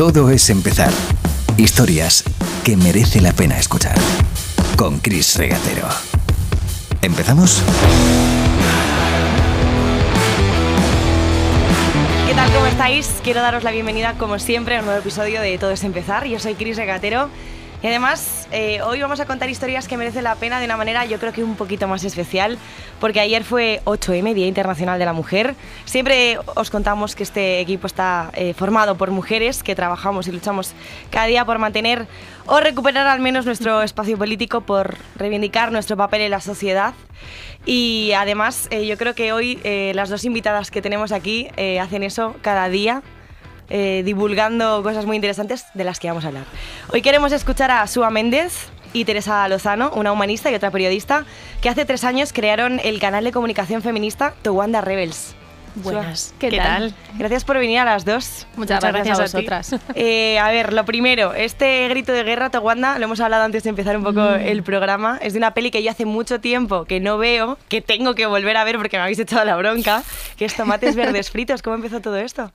Todo es empezar. Historias que merece la pena escuchar. Con Chris Regatero. ¿Empezamos? ¿Qué tal? ¿Cómo estáis? Quiero daros la bienvenida, como siempre, a un nuevo episodio de Todo es empezar. Yo soy Chris Regatero y además, eh, hoy vamos a contar historias que merecen la pena de una manera yo creo que un poquito más especial, porque ayer fue 8M, Día Internacional de la Mujer. Siempre os contamos que este equipo está eh, formado por mujeres que trabajamos y luchamos cada día por mantener o recuperar al menos nuestro espacio político, por reivindicar nuestro papel en la sociedad. Y además, eh, yo creo que hoy las dos invitadas que tenemos aquí hacen eso cada día eh, divulgando cosas muy interesantes de las que vamos a hablar. Hoy queremos escuchar a Sua Méndez y Teresa Lozano, una humanista y otra periodista, que hace tres años crearon el canal de comunicación feminista Towanda Rebels. Buenas. ¿Qué, tal? Gracias por venir a las dos. Muchas, gracias, a vosotras. Eh, a, ver, lo primero, este grito de guerra, Tawanda, lo hemos hablado antes de empezar un poco mm. el programa, es de una peli que yo hace mucho tiempo que no veo, que tengo que volver a ver porque me habéis echado la bronca, que es Tomates Verdes Fritos. ¿Cómo empezó todo esto?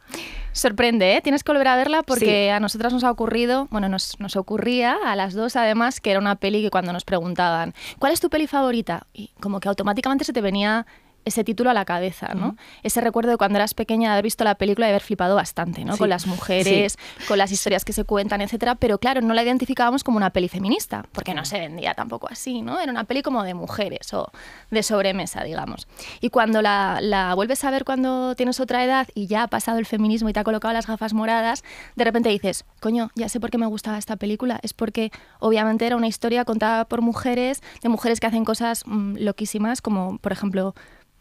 Sorprende, ¿eh? Tienes que volver a verla porque a nosotras nos ha ocurrido, bueno, nos, nos ocurría a las dos además que era una peli que cuando nos preguntaban, ¿cuál es tu peli favorita? Y como que automáticamente se te venía ese título a la cabeza, ¿no? Ese recuerdo de cuando eras pequeña de haber visto la película y haber flipado bastante, ¿no? Con las mujeres, con las historias que se cuentan, etcétera, pero claro, no la identificábamos como una peli feminista, porque no se vendía tampoco así, ¿no? Era una peli como de mujeres o de sobremesa, digamos. Y cuando la, vuelves a ver cuando tienes otra edad y ya ha pasado el feminismo y te ha colocado las gafas moradas, de repente dices, coño, ya sé por qué me gustaba esta película, es porque obviamente era una historia contada por mujeres, de mujeres que hacen cosas mm, loquísimas, como por ejemplo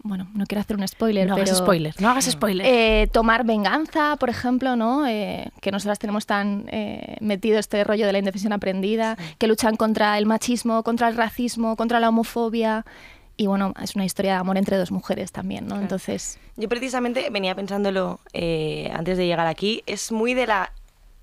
bueno, no quiero hacer un spoiler, no Hagas spoiler, no hagas spoiler. Eh, tomar venganza, por ejemplo, ¿no? Eh, que nosotras tenemos tan eh, metido este rollo de la indefensión aprendida, que luchan contra el machismo, contra el racismo, contra la homofobia. Y bueno, es una historia de amor entre dos mujeres también, ¿no? Entonces... Yo precisamente venía pensándolo antes de llegar aquí, es muy de la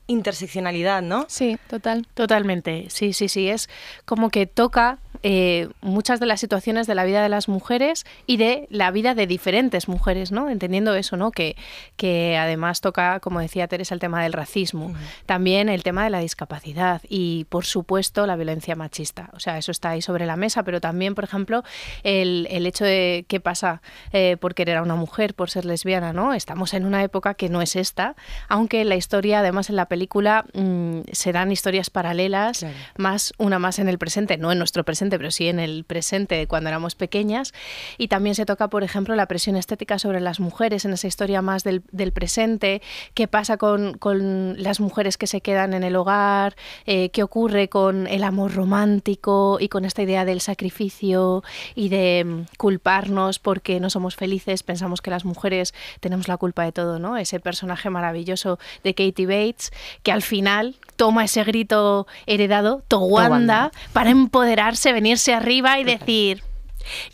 interseccionalidad, ¿no? Sí, total. Totalmente, sí, sí, sí. Es como que toca eh, muchas de las situaciones de la vida de las mujeres y de la vida de diferentes mujeres, ¿no? Entendiendo eso, ¿no? Que, que además toca, como decía Teresa, el tema del racismo, también el tema de la discapacidad y, por supuesto, la violencia machista. O sea, eso está ahí sobre la mesa, pero también, por ejemplo, el, hecho de qué pasa eh, por querer a una mujer, por ser lesbiana, ¿no? Estamos en una época que no es esta, aunque la historia, además en la película, mm, serán historias paralelas, más una más en el presente, no en nuestro presente pero sí en el presente cuando éramos pequeñas. Y también se toca, por ejemplo, la presión estética sobre las mujeres en esa historia más del, presente, qué pasa con, con, las mujeres que se quedan en el hogar, eh, qué ocurre con el amor romántico y con esta idea del sacrificio y de mm, culparnos porque no somos felices, pensamos que las mujeres tenemos la culpa de todo, ¿no? Ese personaje maravilloso de Katie Bates que al final toma ese grito heredado, Towanda, para empoderarse venirse arriba y decir,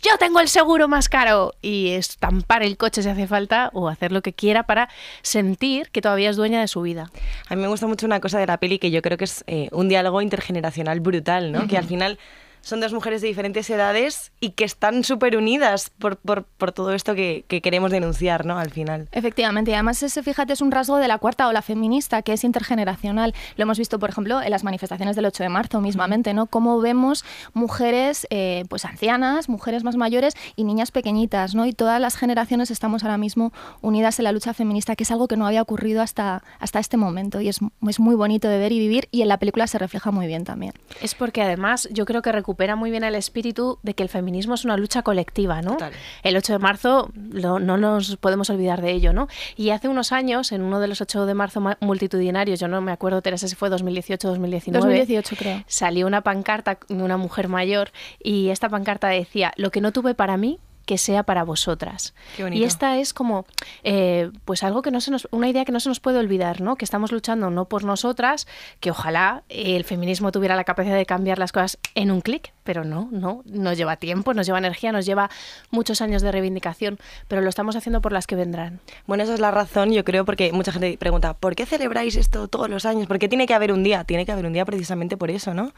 yo tengo el seguro más caro y estampar el coche si hace falta o hacer lo que quiera para sentir que todavía es dueña de su vida. A mí me gusta mucho una cosa de la peli que yo creo que es eh, un diálogo intergeneracional brutal, ¿no? Que al final son dos mujeres de diferentes edades y que están súper unidas por, por, todo esto que, que, queremos denunciar, ¿no? Al final. Efectivamente, y además ese, fíjate, es un rasgo de la cuarta ola feminista, que es intergeneracional. Lo hemos visto, por ejemplo, en las manifestaciones del 8 de marzo mismamente, ¿no? Cómo vemos mujeres, eh, pues ancianas, mujeres más mayores y niñas pequeñitas, ¿no? Y todas las generaciones estamos ahora mismo unidas en la lucha feminista, que es algo que no había ocurrido hasta, hasta este momento y es, es muy bonito de ver y vivir y en la película se refleja muy bien también. Es porque además yo creo que recupera muy bien el espíritu de que el feminismo es una lucha colectiva, ¿no? El 8 de marzo no nos podemos olvidar de ello, ¿no? Y hace unos años, en uno de los 8 de marzo multitudinarios, yo no me acuerdo, Teresa, si fue 2018 o 2019. 2018, creo. Salió una pancarta de una mujer mayor y esta pancarta decía, lo que no tuve para mí, que sea para vosotras. y esta es como, eh, pues algo que no se nos, una idea que no se nos puede olvidar, ¿no? Que estamos luchando no por nosotras, que ojalá el feminismo tuviera la capacidad de cambiar las cosas en un clic, pero no, no, nos lleva tiempo, nos lleva energía, nos lleva muchos años de reivindicación, pero lo estamos haciendo por las que vendrán. Bueno, esa es la razón, yo creo, porque mucha gente pregunta, ¿por qué celebráis esto todos los años? ¿Por qué tiene que haber un día? Tiene que haber un día precisamente por eso, ¿no?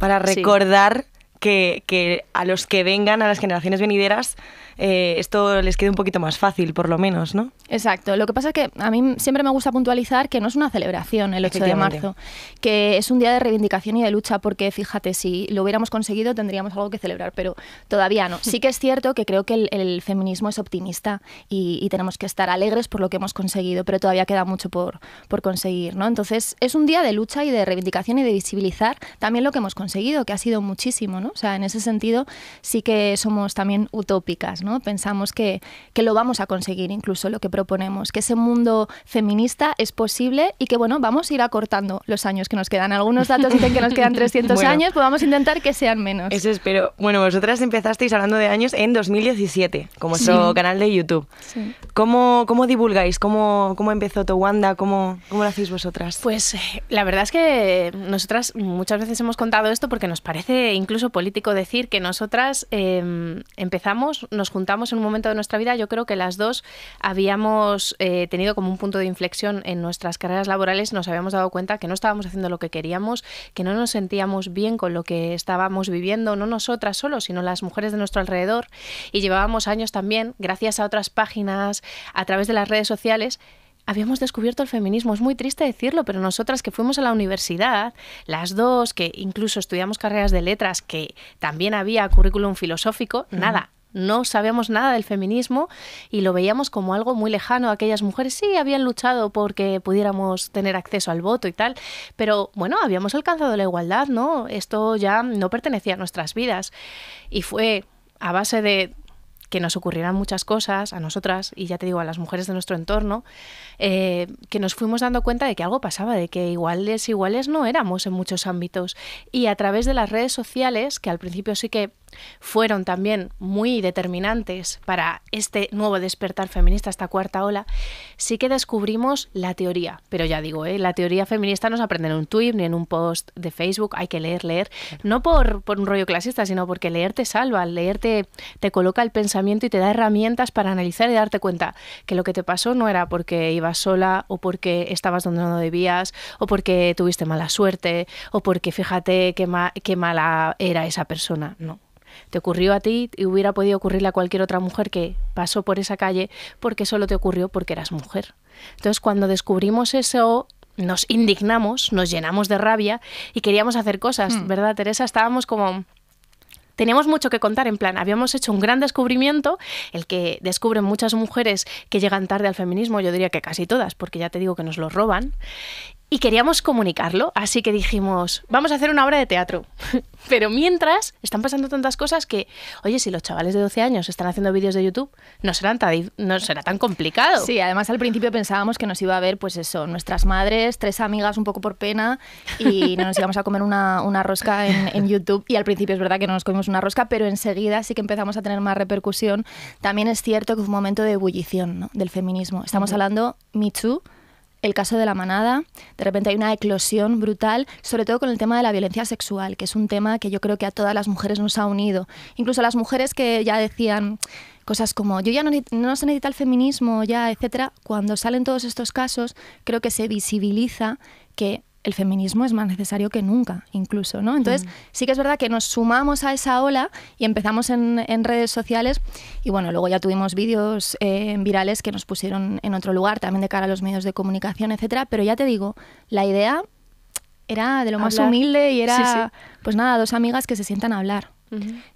Para recordar que, a los que vengan, a las generaciones venideras, eh, esto les quede un poquito más fácil, por lo menos, ¿no? Exacto. Lo que pasa es que a mí siempre me gusta puntualizar que no es una celebración el 8 de marzo, que es un día de reivindicación y de lucha, porque fíjate, si lo hubiéramos conseguido tendríamos algo que celebrar, pero todavía no. Sí que es cierto que creo que el, feminismo es optimista y, y, tenemos que estar alegres por lo que hemos conseguido, pero todavía queda mucho por, por conseguir, ¿no? Entonces, es un día de lucha y de reivindicación y de visibilizar también lo que hemos conseguido, que ha sido muchísimo, ¿no? O sea, en ese sentido sí que somos también utópicas, ¿no? Pensamos que, que lo vamos a conseguir incluso lo que proponemos, que ese mundo feminista es posible y que, bueno, vamos a ir acortando los años que nos quedan. Algunos datos dicen que nos quedan 300 años, pues vamos a intentar que sean menos. Eso espero. Bueno, vosotras empezasteis hablando de años en 2017, como vuestro canal de YouTube. Sí. ¿Cómo, ¿Cómo divulgáis? ¿Cómo, cómo empezó Towanda? ¿Cómo, ¿Cómo lo hacéis vosotras? Pues eh, la verdad es que nosotras muchas veces hemos contado esto porque nos parece incluso polémico político decir que nosotras em, empezamos, nos juntamos en un momento de nuestra vida, yo creo que las dos habíamos eh, tenido como un punto de inflexión en nuestras carreras laborales, nos habíamos dado cuenta que no estábamos haciendo lo que queríamos, que no nos sentíamos bien con lo que estábamos viviendo, no nosotras solo, sino las mujeres de nuestro alrededor, y llevábamos años también, gracias a otras páginas, a través de las redes sociales, habíamos descubierto el feminismo. Es muy triste decirlo, pero nosotras que fuimos a la universidad, las dos, que incluso estudiamos carreras de letras, que también había currículum filosófico, nada, no sabíamos nada del feminismo y lo veíamos como algo muy lejano. Aquellas mujeres sí habían luchado porque pudiéramos tener acceso al voto y tal, pero bueno, habíamos alcanzado la igualdad, ¿no? Esto ya no pertenecía a nuestras vidas. Y fue a base de que nos ocurrieran muchas cosas a nosotras y ya te digo a las mujeres de nuestro entorno, eh, que nos fuimos dando cuenta de que algo pasaba, de que iguales iguales no éramos en muchos ámbitos y a través de las redes sociales que al principio sí que fueron también muy determinantes para este nuevo despertar feminista, esta cuarta ola, sí que descubrimos la teoría. Pero ya digo, ¿eh? la teoría feminista no se aprende en un tweet ni en un post de Facebook, hay que leer, leer. No por, por un rollo clasista, sino porque leer te salva, leer te, te coloca el pensamiento y te da herramientas para analizar y darte cuenta que lo que te pasó no era porque ibas sola o porque estabas donde no debías o porque tuviste mala suerte o porque fíjate qué, qué mala era esa persona. No. Te ocurrió a ti y hubiera podido ocurrirle a cualquier otra mujer que pasó por esa calle porque solo te ocurrió porque eras mujer. Entonces, cuando descubrimos eso, nos indignamos, nos llenamos de rabia y queríamos hacer cosas, hmm. ¿verdad, Teresa? Estábamos como teníamos mucho que contar en plan, habíamos hecho un gran descubrimiento, el que descubren muchas mujeres que llegan tarde al feminismo, yo diría que casi todas, porque ya te digo que nos lo roban, y queríamos comunicarlo, así que dijimos, vamos a hacer una obra de teatro. Pero mientras están pasando tantas cosas que, oye, si los chavales de 12 años están haciendo vídeos de YouTube, no, no será tan complicado. Sí, además al principio pensábamos que nos iba a ver, pues eso, nuestras madres, tres amigas un poco por pena y nos íbamos a comer una, rosca en, YouTube. Y al principio es verdad que no nos comimos una rosca, pero enseguida sí que empezamos a tener más repercusión. También es cierto que fue un momento de ebullición del feminismo. Estamos hablando me hablando, Michu el caso de la manada, de repente hay una eclosión brutal, sobre todo con el tema de la violencia sexual, que es un tema que yo creo que a todas las mujeres nos ha unido. Incluso a las mujeres que ya decían cosas como yo ya no, no se necesita el feminismo, ya, etcétera, cuando salen todos estos casos, creo que se visibiliza que el feminismo es más necesario que nunca, incluso, ¿no? Entonces, mm. sí que es verdad que nos sumamos a esa ola y empezamos en, redes sociales y, bueno, luego ya tuvimos vídeos eh, virales que nos pusieron en otro lugar, también de cara a los medios de comunicación, etcétera, pero ya te digo, la idea era de lo más humilde y era, pues nada, dos amigas que se sientan a hablar.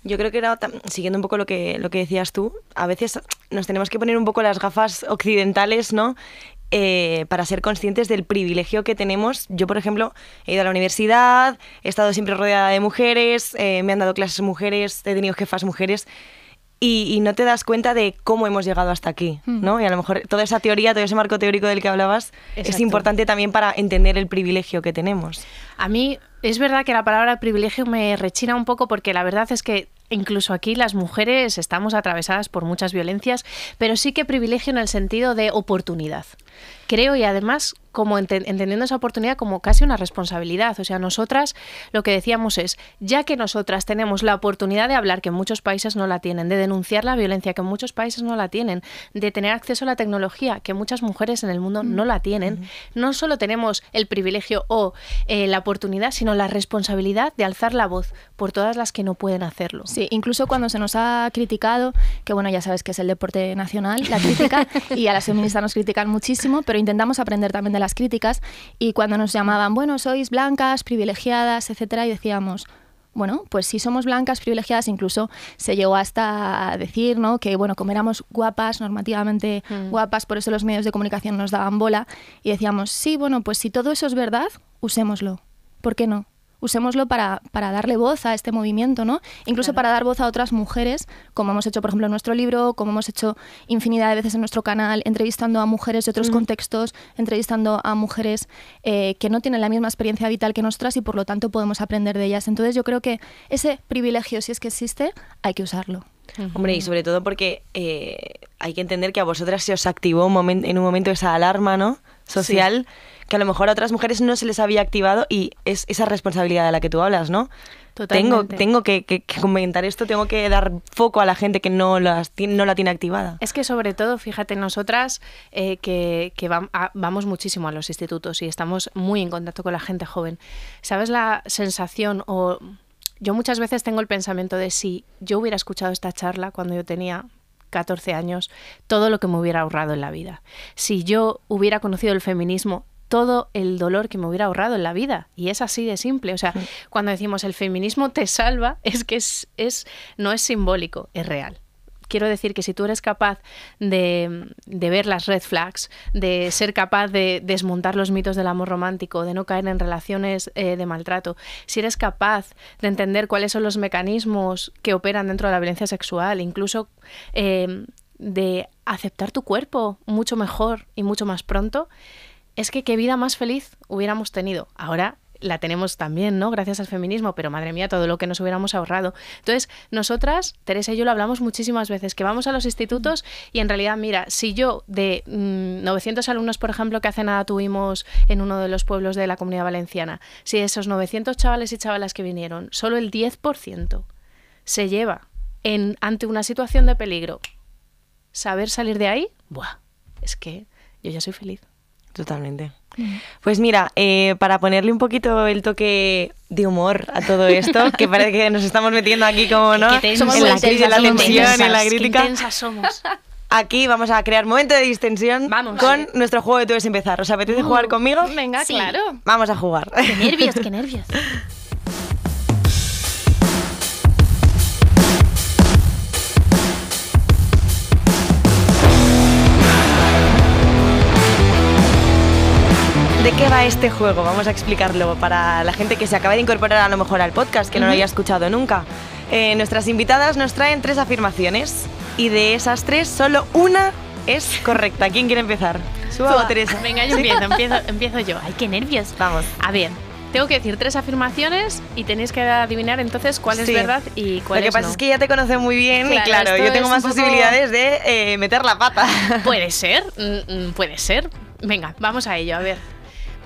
Yo creo que era, siguiendo un poco lo que, lo que decías tú, a veces nos tenemos que poner un poco las gafas occidentales, ¿no? Eh, para ser conscientes del privilegio que tenemos. Yo, por ejemplo, he ido a la universidad, he estado siempre rodeada de mujeres, eh, me han dado clases mujeres, he tenido jefas mujeres. Y, no te das cuenta de cómo hemos llegado hasta aquí, hmm. ¿no? Y a lo mejor toda esa teoría, todo ese marco teórico del que hablabas es importante también para entender el privilegio que tenemos. A mí es verdad que la palabra privilegio me rechina un poco porque la verdad es que incluso aquí las mujeres estamos atravesadas por muchas violencias, pero sí que privilegio en el sentido de oportunidad. Creo y además como entendiendo esa oportunidad como casi una responsabilidad. O sea, nosotras lo que decíamos es, ya que nosotras tenemos la oportunidad de hablar que muchos países no la tienen, de denunciar la violencia que en muchos países no la tienen, de tener acceso a la tecnología que muchas mujeres en el mundo no la tienen, no solo tenemos el privilegio o eh, la oportunidad, sino la responsabilidad de alzar la voz por todas las que no pueden hacerlo. Sí, incluso cuando se nos ha criticado, que bueno, ya sabes que es el deporte nacional, la crítica, y a las feministas nos critican muchísimo, pero intentamos aprender también de las críticas. Y cuando nos llamaban, bueno, sois blancas, privilegiadas, etcétera, y decíamos, bueno, pues si somos blancas, privilegiadas, incluso se llegó hasta a decir, ¿no? Que, bueno, como éramos guapas, normativamente mm. guapas, por eso los medios de comunicación nos daban bola y decíamos, sí, bueno, pues si todo eso es verdad, usémoslo. ¿Por qué no? usémoslo para, darle voz a este movimiento, ¿no? Incluso para dar voz a otras mujeres, como hemos hecho, por ejemplo, en nuestro libro, como hemos hecho infinidad de veces en nuestro canal, entrevistando a mujeres de otros mm. contextos, entrevistando a mujeres eh, que no tienen la misma experiencia vital que nosotras y por lo tanto podemos aprender de ellas. Entonces yo creo que ese privilegio, si es que existe, hay que usarlo. Hombre, y sobre todo porque eh, hay que entender que a vosotras se os activó un en un momento esa alarma, ¿no? Social que a lo mejor a otras mujeres no se les había activado y es esa responsabilidad de la que tú hablas, ¿no? Totalmente. Tengo, tengo que, comentar esto, tengo que dar foco a la gente que no, las, no la tiene activada. Es que sobre todo, fíjate, nosotras eh, que, vamos muchísimo a los institutos y estamos muy en contacto con la gente joven. ¿Sabes la sensación o...? Yo muchas veces tengo el pensamiento de si yo hubiera escuchado esta charla cuando yo tenía 14 años, todo lo que me hubiera ahorrado en la vida. Si yo hubiera conocido el feminismo todo el dolor que me hubiera ahorrado en la vida. Y es así de simple. O sea, cuando decimos el feminismo te salva, es que es, es, no es simbólico, es real. Quiero decir que si tú eres capaz de, de ver las red flags, de ser capaz de desmontar los mitos del amor romántico, de no caer en relaciones eh, de maltrato, si eres capaz de entender cuáles son los mecanismos que operan dentro de la violencia sexual, incluso eh, de aceptar tu cuerpo mucho mejor y mucho más pronto, es que qué vida más feliz hubiéramos tenido. Ahora la tenemos también, ¿no? Gracias al feminismo, pero madre mía, todo lo que nos hubiéramos ahorrado. Entonces, nosotras, Teresa y yo lo hablamos muchísimas veces, que vamos a los institutos y en realidad, mira, si yo de 900 mm, alumnos, por ejemplo, que hace nada tuvimos en uno de los pueblos de la comunidad valenciana, si esos 900 chavales y chavalas que vinieron, solo el 10% se lleva en, ante una situación de peligro, saber salir de ahí, ¡buah! Es que yo ya soy feliz. Totalmente. Pues mira, eh, para ponerle un poquito el toque de humor a todo esto, que parece que nos estamos metiendo aquí como, ¿no? en la la tensión, en la crítica. Aquí vamos a crear momento de distensión con nuestro juego de tú es empezar. ¿Os apetece jugar uh, conmigo? Venga, claro. Vamos a jugar. Qué nervios, qué nervios. qué va este juego? Vamos a explicarlo para la gente que se acaba de incorporar a lo mejor al podcast, que no lo haya escuchado nunca. Eh, nuestras invitadas nos traen tres afirmaciones y de esas tres solo una es correcta. ¿Quién quiere empezar? Suba o Teresa. Venga, yo empiezo, empiezo, yo. Ay, qué nervios. Vamos. A ver, tengo que decir tres afirmaciones y tenéis que adivinar entonces cuál es verdad y cuál es Lo que pasa no. es que ya te conoce muy bien y claro, yo tengo más posibilidades de eh, meter la pata. Puede ser, mm, mm, puede ser. Venga, vamos a ello, a ver.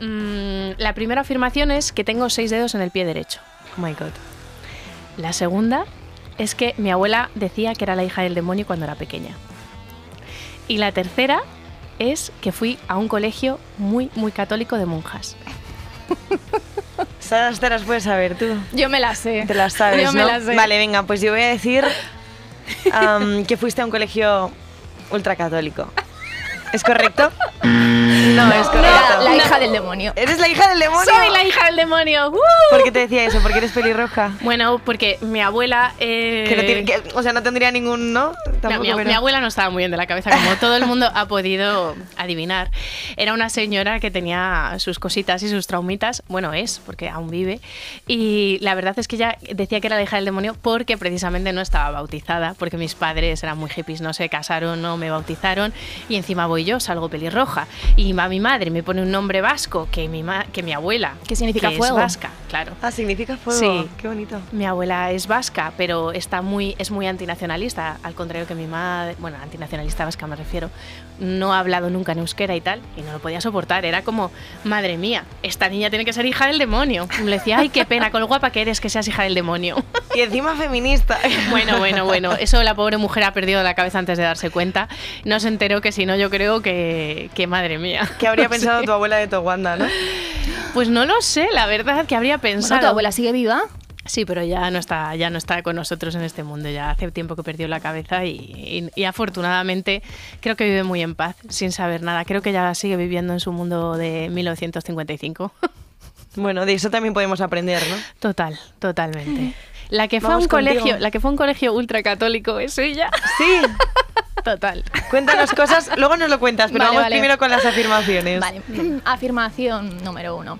Mm, la primera afirmación es que tengo seis dedos en el pie derecho. Oh my God. La segunda es que mi abuela decía que era la hija del demonio cuando era pequeña. Y la tercera es que fui a un colegio muy, muy católico de monjas. ¿Sabes te las puedes saber tú. Yo me las sé. Te las sabes, yo me las sé. Vale, venga, pues yo voy a decir que fuiste a un colegio ultracatólico. ¿Es correcto? No, es correcto. la hija del demonio. ¿Eres la hija del demonio? Soy la hija del demonio. ¿Por qué te decía eso? ¿Porque eres pelirroja? Bueno, porque mi abuela... Eh, que no o sea, no tendría ningún no. mi, abuela no estaba muy bien de la cabeza, como todo el mundo ha podido adivinar. Era una señora que tenía sus cositas y sus traumitas. Bueno, es, porque aún vive. Y la verdad es que ella decía que era la hija del demonio porque precisamente no estaba bautizada, porque mis padres eran muy hippies, no se casaron, no me bautizaron. Y encima voy yo, salgo pelirroja. Y a mi madre me pone un nombre vasco que mi, que mi abuela. ¿Qué significa fuego? Es vasca, claro. Ah, significa fuego. Qué bonito. Mi abuela es vasca, pero está muy, es muy antinacionalista, al contrario que mi madre. Bueno, antinacionalista vasca me refiero. No ha hablado nunca en euskera y tal, y no lo podía soportar. Era como, madre mía, esta niña tiene que ser hija del demonio. le decía, ay, qué pena, con lo guapa que eres que seas hija del demonio. Y encima feminista. Bueno, bueno, bueno. Eso la pobre mujer ha perdido la cabeza antes de darse cuenta. No se enteró que si no, yo creo que, que madre mía. ¿Qué habría pensado tu abuela de Towanda, no? Pues no lo sé, la verdad que habría pensado. ¿Tu abuela sigue viva? Sí, pero ya no está, ya no está con nosotros en este mundo. Ya hace tiempo que perdió la cabeza y, y, afortunadamente creo que vive muy en paz, sin saber nada. Creo que ya sigue viviendo en su mundo de 1955. Bueno, de eso también podemos aprender, ¿no? Total, totalmente. La que fue a un colegio, la que fue un colegio ultracatólico es ella. Sí. Total. Cuéntanos cosas, luego nos lo cuentas, pero vamos primero con las afirmaciones. Afirmación número uno.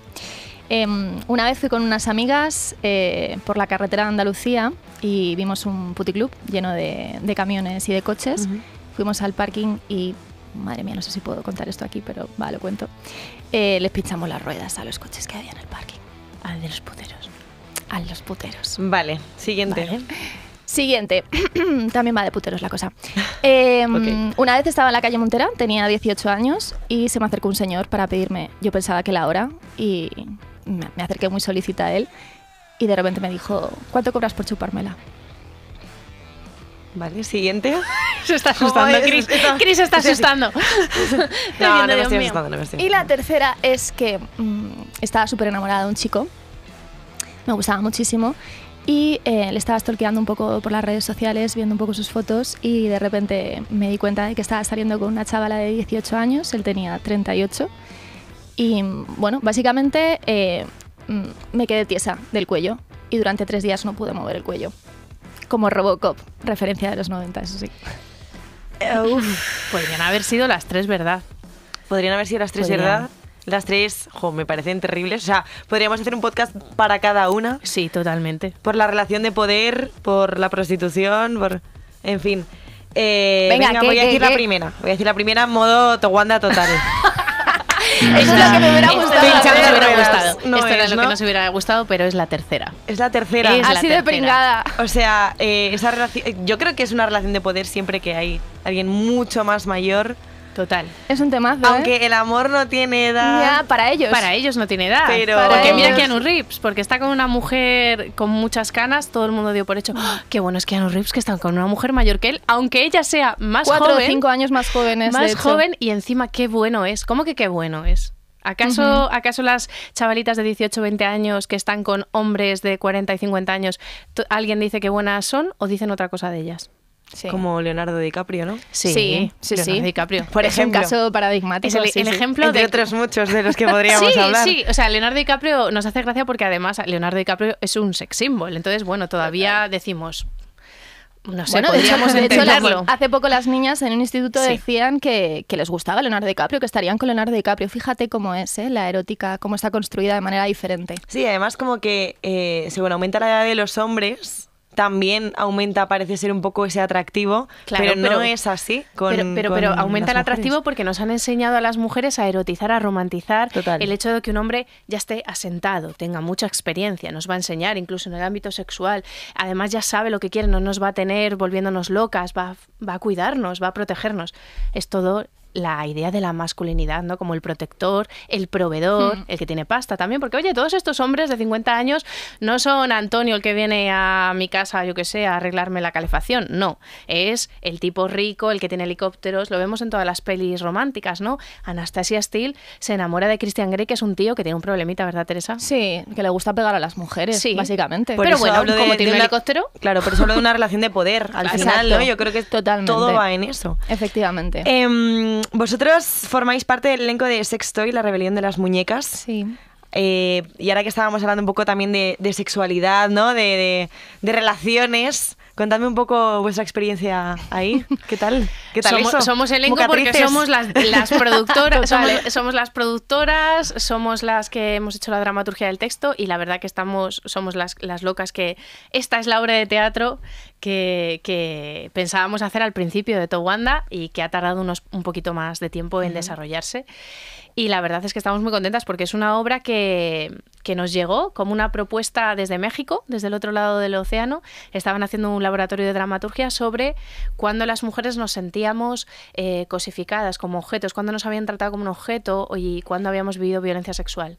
Em, una vez fui con unas amigas eh, por la carretera de Andalucía y vimos un puticlub lleno de, camiones y de coches. Fuimos al parking y, madre mía, no sé si puedo contar esto aquí, pero va, lo cuento. Eh, les pinchamos las ruedas a los coches que había en el parking, A los puteros. A los puteros. Vale, siguiente. Siguiente. También va de puteros la cosa. Em, una vez estaba en la calle Montera, tenía 18 años, y se me acercó un señor para pedirme. Yo pensaba que la hora, y me acerqué muy solícita a él, y de repente me dijo: ¿Cuánto cobras por chupármela? Vale, siguiente. Se está asustando, Chris Chris. se está asustando. Y la tercera es que mm, estaba súper enamorada de un chico. Me gustaba muchísimo. Y eh, le estaba stalkeando un poco por las redes sociales, viendo un poco sus fotos y de repente me di cuenta de que estaba saliendo con una chavala de 18 años, él tenía 38. Y bueno, básicamente eh, mm, me quedé tiesa del cuello y durante tres días no pude mover el cuello. Como Robocop, referencia de los 90, eso sí. podrían haber sido las tres, ¿verdad? Podrían haber sido las tres, ¿verdad? Las tres, jo, me parecen terribles. O sea, podríamos hacer un podcast para cada una. Sí, totalmente. Por la relación de poder, por la prostitución, por. En fin. Eh, venga, voy a decir la primera. Voy a decir la primera en modo Towanda total. Mm. Eso es lo que me hubiera gustado. Esto, me hubiera gustado. No Esto es, era lo ¿no? que nos hubiera gustado, pero es la tercera. Es la tercera. Así de pringada. O sea, eh, esa relación, yo creo que es una relación de poder siempre que hay alguien mucho más mayor Total. Es un temazo. ¿eh? Aunque el amor no tiene edad. Ya, para ellos. Para ellos no tiene edad. porque mira Keanu Reeves, porque está con una mujer con muchas canas, todo el mundo dio por hecho, ah, qué bueno es Keanu Reeves que está con una mujer mayor que él, aunque ella sea más joven. Cuatro o cinco años más joven es, Más joven y encima qué bueno es. ¿Cómo que qué bueno es? ¿Acaso, ¿Acaso las chavalitas de 18, 20 años que están con hombres de 40 y 50 años, alguien dice qué buenas son o dicen otra cosa de ellas? Como Leonardo DiCaprio, ¿no? Sí, sí, sí. Leonardo DiCaprio. Por es ejemplo, un caso paradigmático. Es el, ejemplo de otros muchos de los que podríamos hablar. Sí, o sea, Leonardo DiCaprio nos hace gracia porque además Leonardo DiCaprio es un sex symbol. Entonces, bueno, todavía decimos, no sé, bueno, de de hace poco las niñas en un instituto decían que, les gustaba Leonardo DiCaprio, que estarían con Leonardo DiCaprio. Fíjate cómo es ¿eh? la erótica, cómo está construida de manera diferente. Sí, además como que eh, según aumenta la edad de los hombres, también aumenta, parece ser un poco ese atractivo, pero, no es así. pero pero, aumenta el atractivo porque nos han enseñado a las mujeres a erotizar, a romantizar el hecho de que un hombre ya esté asentado, tenga mucha experiencia, nos va a enseñar incluso en el ámbito sexual, además ya sabe lo que quiere, no nos va a tener volviéndonos locas, va, va a cuidarnos, va a protegernos. Es todo la idea de la masculinidad, ¿no? Como el protector, el proveedor, hmm. el que tiene pasta también, porque oye, todos estos hombres de 50 años no son Antonio el que viene a mi casa, yo que sé, a arreglarme la calefacción, no, es el tipo rico, el que tiene helicópteros, lo vemos en todas las pelis románticas, ¿no? Anastasia Steele se enamora de Christian Grey, que es un tío que tiene un problemita, ¿verdad, Teresa? Sí, que le gusta pegar a las mujeres, sí. básicamente. Pero bueno, como tiene un helicóptero, claro, pero solo hablo de una relación de poder al final, ¿no? Yo creo que Totalmente. todo va en eso. Efectivamente. Em, Mm, vosotros formáis parte del elenco de Sextoy, La Rebelión de las Muñecas. Sí. Eh, y ahora que estábamos hablando un poco también de, sexualidad, ¿no? de, de relaciones. Cuéntame un poco vuestra experiencia ahí. ¿Qué tal? ¿Qué tal somos, eso? somos elenco porque somos las, productoras, somos, las productoras, somos las que hemos hecho la dramaturgia del texto y la verdad que estamos, somos las, locas que esta es la obra de teatro que, pensábamos hacer al principio de Towanda y que ha tardado unos, un poquito más de tiempo en desarrollarse. Y la verdad es que estamos muy contentas porque es una obra que que nos llegó como una propuesta desde México, desde el otro lado del océano. Estaban haciendo un laboratorio de dramaturgia sobre cuándo las mujeres nos sentíamos eh, cosificadas como objetos, cuándo nos habían tratado como un objeto y cuándo habíamos vivido violencia sexual.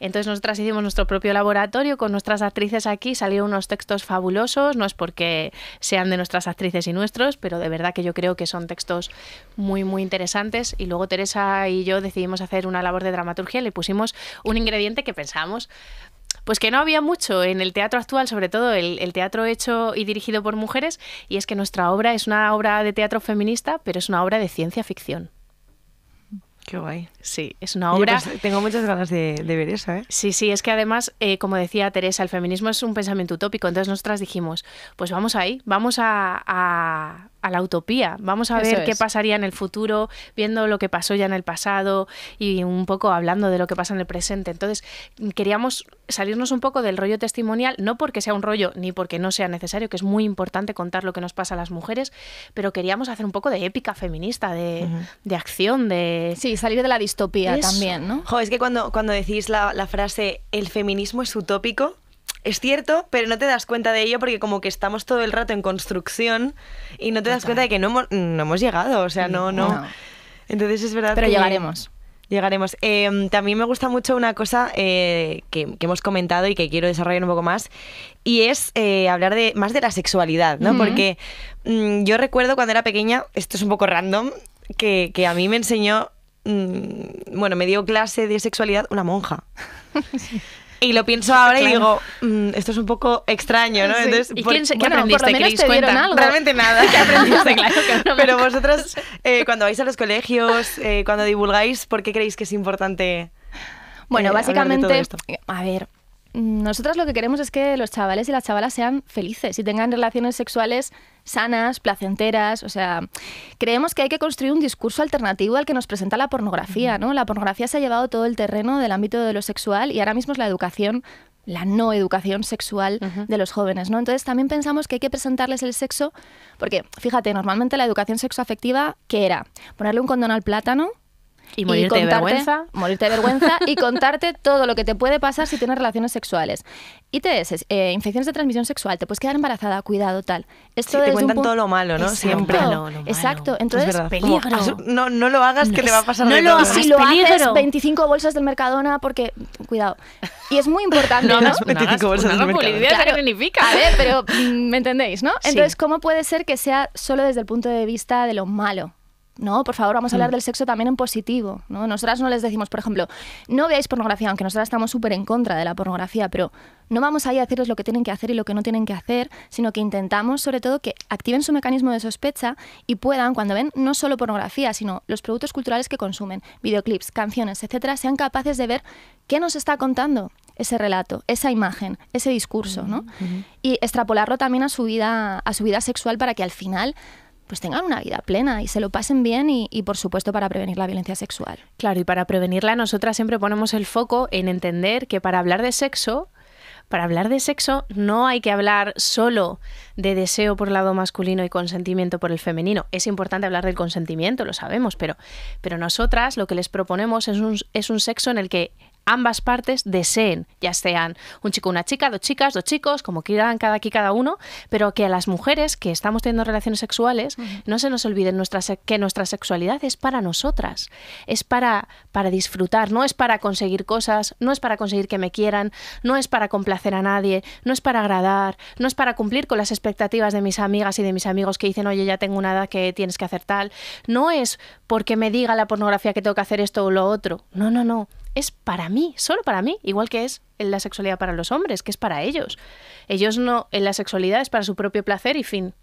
Entonces nosotras hicimos nuestro propio laboratorio con nuestras actrices aquí, salieron unos textos fabulosos, no es porque sean de nuestras actrices y nuestros, pero de verdad que yo creo que son textos muy, muy interesantes. Y luego Teresa y yo decidimos hacer una labor de dramaturgia y le pusimos un ingrediente que pensamos pues que no había mucho en el teatro actual, sobre todo el, teatro hecho y dirigido por mujeres, y es que nuestra obra es una obra de teatro feminista, pero es una obra de ciencia ficción. Qué guay. Sí, es una obra. Pues, tengo muchas ganas de, ver esa, ¿eh? Sí, sí, es que además, eh, como decía Teresa, el feminismo es un pensamiento utópico, entonces nosotras dijimos, pues vamos ahí, vamos a a la utopía. Vamos a ver qué pasaría en el futuro, viendo lo que pasó ya en el pasado y un poco hablando de lo que pasa en el presente. Entonces, queríamos salirnos un poco del rollo testimonial, no porque sea un rollo ni porque no sea necesario, que es muy importante contar lo que nos pasa a las mujeres, pero queríamos hacer un poco de épica feminista, de, acción, de... Sí, salir de la distopía también, ¿no? es que cuando, cuando decís la frase el feminismo es utópico, es cierto, pero no te das cuenta de ello porque como que estamos todo el rato en construcción y no te das cuenta de que no hemos, llegado, o sea, no, no. Entonces es verdad. Pero llegaremos. Llegaremos. Em, también me gusta mucho una cosa eh, que, hemos comentado y que quiero desarrollar un poco más, y es eh, hablar de más de la sexualidad, ¿no? Porque mm, yo recuerdo cuando era pequeña, esto es un poco random, que, a mí me enseñó, mm, bueno, me dio clase de sexualidad una monja. Y lo pienso ahora y digo, mm, esto es un poco extraño, ¿no? Entonces, ¿Y ¿qué aprendiste, por lo Realmente nada. ¿Qué aprendiste? claro que no Pero vosotras, eh, cuando vais a los colegios, eh, cuando divulgáis, ¿por qué creéis que es importante? Bueno, eh, básicamente, a ver, nosotras lo que queremos es que los chavales y las chavalas sean felices y tengan relaciones sexuales sanas, placenteras, o sea, creemos que hay que construir un discurso alternativo al que nos presenta la pornografía, ¿no? La pornografía se ha llevado todo el terreno del ámbito de lo sexual y ahora mismo es la educación la no educación sexual de los jóvenes, ¿no? Entonces también pensamos que hay que presentarles el sexo, porque fíjate, normalmente la educación sexoafectiva, ¿qué era? Ponerle un condón al plátano, y morirte de vergüenza. Morirte de vergüenza y contarte todo lo que te puede pasar si tienes relaciones sexuales. ITS, eh, infecciones de transmisión sexual, te puedes quedar embarazada, cuidado, tal. Esto sí, te cuentan todo lo malo, ¿no? Siempre. Lo, lo exacto. Entonces, es peligro. no, no lo hagas, que te le va a pasar no de lo Hagas, Si lo peligro. haces, 25 bolsas del Mercadona, porque, cuidado. Y es muy importante, ¿no? ¿no? 25 no, bolsas del Mercadona. Claro, significa? A ver, pero mm, me entendéis, ¿no? Entonces, ¿cómo puede ser que sea solo desde el punto de vista de lo malo? no, por favor, vamos a hablar mm. del sexo también en positivo, ¿no? Nosotras no les decimos, por ejemplo, no veáis pornografía, aunque nosotras estamos súper en contra de la pornografía, pero no vamos ahí a decirles lo que tienen que hacer y lo que no tienen que hacer, sino que intentamos, sobre todo, que activen su mecanismo de sospecha y puedan, cuando ven no solo pornografía, sino los productos culturales que consumen, videoclips, canciones, etcétera, sean capaces de ver qué nos está contando ese relato, esa imagen, ese discurso, ¿no? Y extrapolarlo también a su vida, a su vida sexual para que al final pues tengan una vida plena y se lo pasen bien y, por supuesto para prevenir la violencia sexual. Claro, y para prevenirla nosotras siempre ponemos el foco en entender que para hablar de sexo, para hablar de sexo no hay que hablar solo de deseo por el lado masculino y consentimiento por el femenino. Es importante hablar del consentimiento, lo sabemos, pero, pero nosotras lo que les proponemos es es un sexo en el que ambas partes deseen, ya sean un chico, una chica, dos chicas, dos chicos, como quieran cada aquí cada uno, pero que a las mujeres que estamos teniendo relaciones sexuales no se nos olviden que nuestra sexualidad es para nosotras, es para, para disfrutar, no es para conseguir cosas, no es para conseguir que me quieran, no es para complacer a nadie, no es para agradar, no es para cumplir con las expectativas de mis amigas y de mis amigos que dicen, oye, ya tengo una edad que tienes que hacer tal, no es porque me diga la pornografía que tengo que hacer esto o lo otro, no, no, no, es para mí, solo para mí, igual que es en la sexualidad para los hombres, que es para ellos. Ellos no, en la sexualidad es para su propio placer y fin.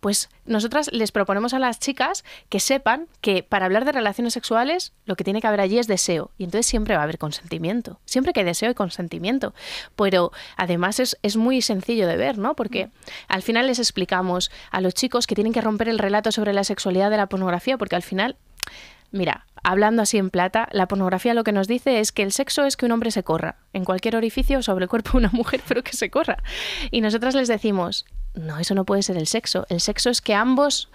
Pues nosotras les proponemos a las chicas que sepan que para hablar de relaciones sexuales lo que tiene que haber allí es deseo y entonces siempre va a haber consentimiento, siempre que hay deseo y consentimiento. Pero además es, es muy sencillo de ver, ¿no? Porque mm. al final les explicamos a los chicos que tienen que romper el relato sobre la sexualidad de la pornografía porque al final Mira, hablando así en plata, la pornografía lo que nos dice es que el sexo es que un hombre se corra en cualquier orificio sobre el cuerpo de una mujer, pero que se corra. Y nosotras les decimos, no, eso no puede ser el sexo. El sexo es que ambos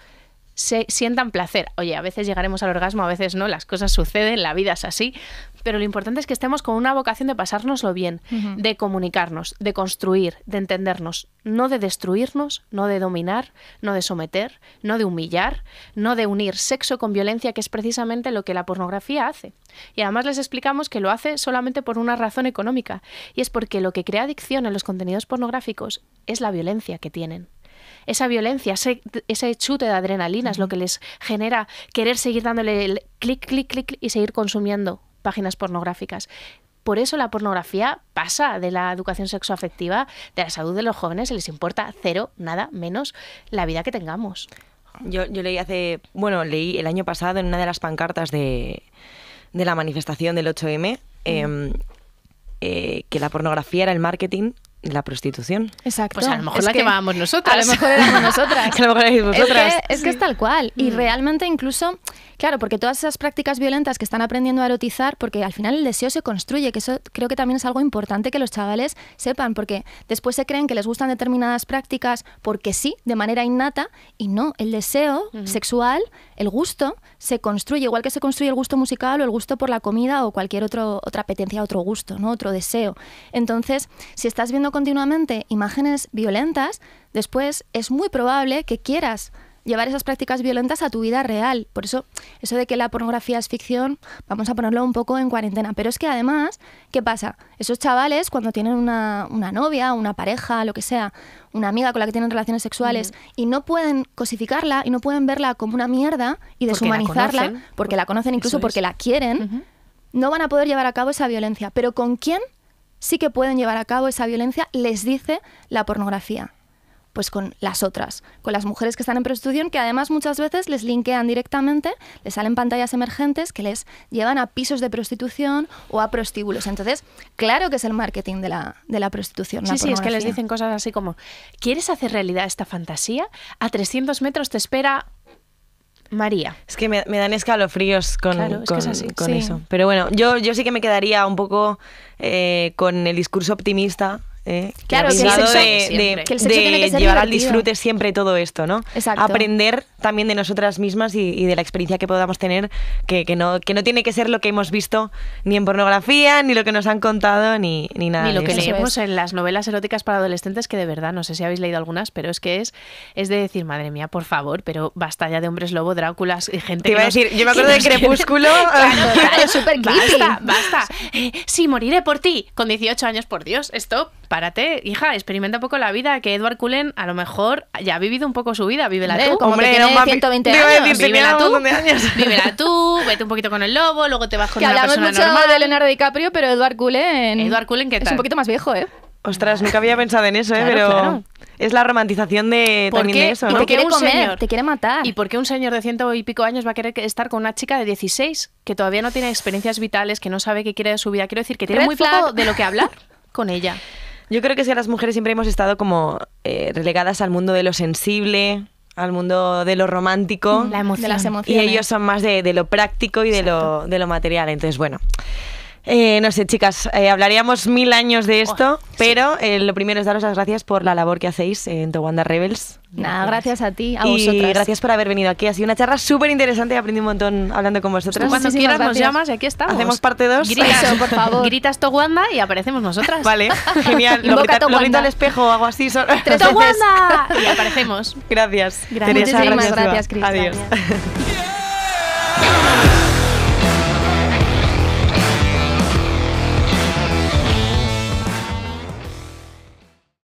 se sientan placer. Oye, a veces llegaremos al orgasmo, a veces no, las cosas suceden, la vida es así, pero lo importante es que estemos con una vocación de pasárnoslo bien, de comunicarnos, de construir, de entendernos, no de destruirnos, no de dominar, no de someter, no de humillar, no de unir sexo con violencia, que es precisamente lo que la pornografía hace. Y además les explicamos que lo hace solamente por una razón económica, y es porque lo que crea adicción en los contenidos pornográficos es la violencia que tienen esa violencia, ese, chute de adrenalina es lo que les genera querer seguir dándole el clic, clic, clic y seguir consumiendo páginas pornográficas. Por eso la pornografía pasa de la educación sexoafectiva, de la salud de los jóvenes, y les importa cero, nada menos la vida que tengamos. Yo, leí hace, bueno, leí el año pasado en una de las pancartas de, la manifestación del 8M em, eh, que la pornografía era el marketing la prostitución. Exacto. Pues a lo mejor es la que, nosotras. A lo mejor éramos nosotras. a lo mejor vosotras. Es que, es, tal cual. Y mm. realmente incluso, claro, porque todas esas prácticas violentas que están aprendiendo a erotizar, porque al final el deseo se construye, que eso creo que también es algo importante que los chavales sepan, porque después se creen que les gustan determinadas prácticas porque sí, de manera innata, y no, el deseo sexual, el gusto, se construye, igual que se construye el gusto musical o el gusto por la comida o cualquier otro, otra apetencia, otro gusto, ¿no? otro deseo. Entonces, si estás viendo continuamente imágenes violentas, después es muy probable que quieras llevar esas prácticas violentas a tu vida real. Por eso, eso de que la pornografía es ficción, vamos a ponerlo un poco en cuarentena. Pero es que además, ¿qué pasa? Esos chavales, cuando tienen una, una novia, una pareja, lo que sea, una amiga con la que tienen relaciones sexuales, y no pueden cosificarla y no pueden verla como una mierda y deshumanizarla, porque la conocen, incluso porque la quieren, no van a poder llevar a cabo esa violencia. Pero ¿con quién? sí que pueden llevar a cabo esa violencia, les dice la pornografía pues con las otras, con las mujeres que están en prostitución, que además muchas veces les linkean directamente, les salen pantallas emergentes que les llevan a pisos de prostitución o a prostíbulos. Entonces, claro que es el marketing de la, la prostitución. Sí, sí, es que les dicen cosas así como, ¿quieres hacer realidad esta fantasía? A 300 metros te espera María. Es que me, dan escalofríos con, eso. Pero bueno, yo, yo sí que me quedaría un poco eh, con el discurso optimista ¿eh? Claro, que, de, llevar al disfrute siempre todo esto, ¿no? Exacto. Aprender también de nosotras mismas y, de la experiencia que podamos tener, que, no, que no tiene que ser lo que hemos visto ni en pornografía, ni lo que nos han contado, ni, nada. Ni lo que leemos en las novelas eróticas para adolescentes, que de verdad, no sé si habéis leído algunas, pero es que es, es de decir, madre mía, por favor, pero basta ya de hombres lobo, Dráculas y gente. Te iba a decir, yo me acuerdo de Crepúsculo. claro, Basta, basta. Eh, sí, moriré por ti. Con 18 años, por Dios, stop párate, hija, experimenta un poco la vida, que Edward Cullen a lo mejor ya ha vivido un poco su vida, vívela tú. Como Hombre, que tiene 120 años. vívela tú, vete un poquito con el lobo, luego te vas con que persona mucho normal. de Leonardo DiCaprio, pero Edward Cullen... Es un poquito más viejo, ¿eh? Ostras, nunca había pensado en eso, ¿eh? pero es la romantización de, también eso, ¿no? Te quiere comer, te quiere matar. ¿Y por qué un señor de ciento y pico años va a querer estar con una chica de 16 que todavía no tiene experiencias vitales, que no sabe qué quiere de su vida? Quiero decir que tiene muy poco de lo que hablar con ella. Yo creo que es las mujeres siempre hemos estado como eh, relegadas al mundo de lo sensible, al mundo de lo romántico. De las emociones. Y ellos son más de, de lo práctico y de lo, de lo material. Entonces, bueno. Eh, no sé, chicas, eh, hablaríamos mil años de esto, oh, pero eh, lo primero es daros las gracias por la labor que hacéis en Towanda Rebels. Nada, gracias. a ti, a y gracias por haber venido aquí. Ha sido una charla súper interesante, aprendí un montón hablando con vosotras. Cuando quieras nos llamas y aquí estamos. Hacemos parte 2. Gritas, por favor. Gritas y aparecemos nosotras. Vale, genial. lo, grita, lo grito al espejo o algo así. Son... ¡Towanda! y aparecemos. Gracias. gracias. Teresa, gracias, Cris. Adiós.